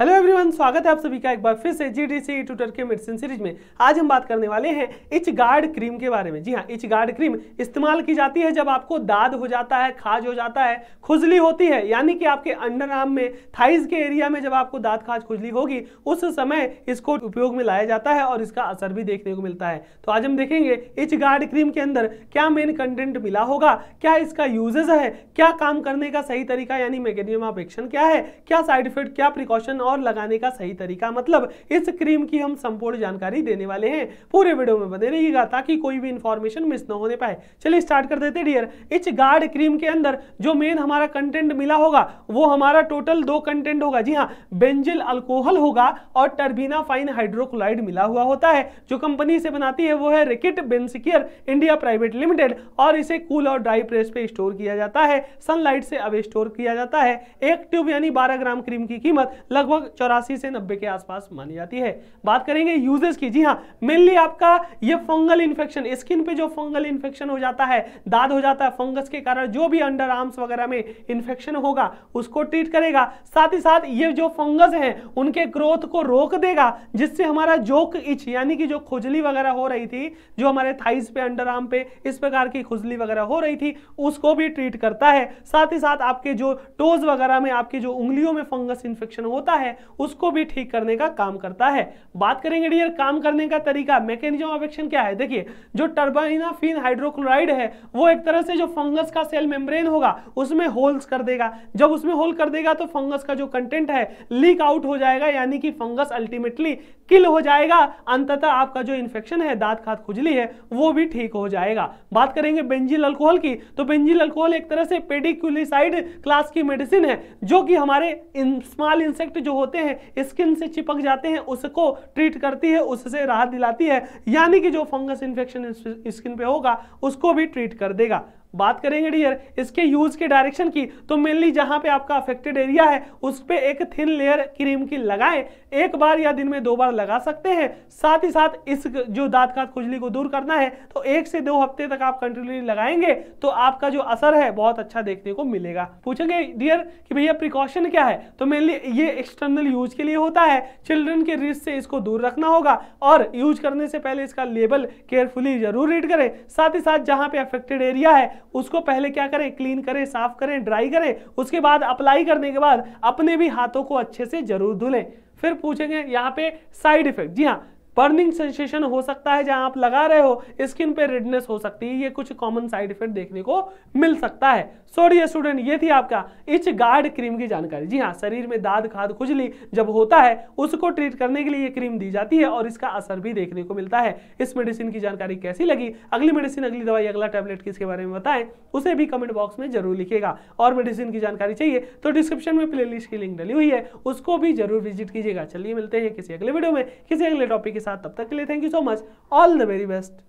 hello everyone स्वागत है आप सभी का एक बार फिर से जी डी सी ट्विटर के मेडिसिन सीरीज में आज हम बात करने वाले हैं इच गार्ड क्रीम के बारे में जी हाँ इच गार्ड क्रीम इस्तेमाल की जाती है जब आपको दाद हो जाता है खाज हो जाता है खुजली होती है यानी कि आपके अंडर आर्म में थाइज के एरिया में जब आपको दाद खाज खुजली होगी उस समय इसको उपयोग में लाया जाता है और इसका असर भी देखने को मिलता है तो आज हम देखेंगे इच गार्ड क्रीम के अंदर क्या मेन कंटेंट मिला होगा क्या इसका यूजेज है क्या काम करने का सही तरीका यानी मैकेनियम ऑफ एक्शन क्या है क्या साइड इफेक्ट क्या प्रिकॉशन और लगाने का सही तरीका मतलब इस क्रीम की हम संपूर्ण जानकारी देने वाले हैं पूरे वीडियो में बने रहिएगा ताकि कोई भी इंफॉर्मेशन मिस न होने पाए चलिए स्टार्ट कर देते डियर इस गार्ड क्रीम के अंदर जो मेन हमारा कंटेंट मिला होगा वो हमारा टोटल दो कंटेंट होगा जी हाँ बेंजिल अल्कोहल होगा और टर्बीना फाइन हाइड्रोक्लाइड मिला हुआ होता है जो कंपनी से बनाती है वो है Reckitt Benckiser India private limited और इसे कूल और ड्राई प्रेस पे स्टोर किया जाता है सनलाइट से अब स्टोर किया जाता है एक ट्यूब यानी 12 ग्राम क्रीम की कीमत लगभग लगभग चौरासी से नब्बे के आसपास मानी जाती है बात करेंगे यूजेस की जी हाँ मेनली आपका ये फंगल इन्फेक्शन स्किन पे जो फंगल इन्फेक्शन हो जाता है दाद हो जाता है फंगस के कारण जो भी अंडर आर्म्स वगैरह में इन्फेक्शन होगा उसको ट्रीट करेगा साथ ही साथ ये जो फंगस हैं उनके ग्रोथ को रोक देगा जिससे हमारा जोक इच यानी कि जो खुजली वगैरह हो रही थी जो हमारे थाइस पे अंडर आर्म पे इस प्रकार की खुजली वगैरह हो रही थी उसको भी ट्रीट करता है साथ ही साथ आपके जो टोज वगैरह में आपकी जो उंगलियों में फंगस इन्फेक्शन होता है उसको भी ठीक करने का काम करता है बात करेंगे डियर काम करने का तरीका मैकेनिज्म ऑफ एक्शन क्या है देखिए जो टर्बाइना फिन हाइड्रोक्लोराइड है वो एक तरह से जो फंगस का सेल मेम्ब्रेन होगा उसमें होल्स कर देगा जब उसमें होल कर देगा तो फंगस का जो कंटेंट है लीक आउट हो जाएगा यानी कि फंगस अल्टीमेटली किल हो जाएगा अंततः आपका जो इन्फेक्शन है दांत खात खुजली है वो भी ठीक हो जाएगा बात करेंगे बेंजिल अल्कोहल की तो बेंजिल अल्कोहल एक तरह से पेडिक्यूलिसाइड क्लास की मेडिसिन है जो कि हमारे इन, स्मॉल इंसेक्ट जो जो होते हैं स्किन से चिपक जाते हैं उसको ट्रीट करती है उससे राहत दिलाती है यानी कि जो फंगस इन्फेक्शन स्किन पे होगा उसको भी ट्रीट कर देगा बात करेंगे डियर इसके यूज के डायरेक्शन की तो मेनली जहां पे आपका अफेक्टेड एरिया है उस पर एक थिन लेयर क्रीम की लगाएं एक बार या दिन में दो बार लगा सकते हैं साथ ही साथ इस जो दांत का खुजली को दूर करना है तो एक से दो हफ्ते तक आप कंटिन्यूली लगाएंगे तो आपका जो असर है बहुत अच्छा देखने को मिलेगा पूछेंगे डियर कि भैया प्रिकॉशन क्या है तो मेनली ये एक्सटर्नल यूज के लिए होता है चिल्ड्रन के रिस्क से इसको दूर रखना होगा और यूज करने से पहले इसका लेबल केयरफुली जरूर रीड करें साथ ही साथ जहां पे अफेक्टेड एरिया है उसको पहले क्या करें क्लीन करें साफ करें ड्राई करें उसके बाद अप्लाई करने के बाद अपने भी हाथों को अच्छे से जरूर धुलें फिर पूछेंगे यहाँ पे साइड इफेक्ट जी हाँ बर्निंग सेंसेशन हो सकता है जहां आप लगा रहे हो स्किन पे रेडनेस हो सकती है ये कुछ कॉमन साइड इफेक्ट देखने को मिल सकता है सॉरी स्टूडेंट ये थी आपका इच गार्ड क्रीम की जानकारी जी हाँ शरीर में दाद खाद खुजली जब होता है उसको ट्रीट करने के लिए ये क्रीम दी जाती है और इसका असर भी देखने को मिलता है इस मेडिसिन की जानकारी कैसी लगी अगली मेडिसिन अगली दवाई अगला टेबलेट किसके बारे में बताएं उसे भी कमेंट बॉक्स में जरूर लिखेगा और मेडिसिन की जानकारी चाहिए तो डिस्क्रिप्शन में प्ले की लिंक डली हुई है उसको भी जरूर विजिट कीजिएगा चलिए मिलते हैं किसी अगले वीडियो में किसी अगले टॉपिक के साथ तब तक के लिए thank you so much all the very best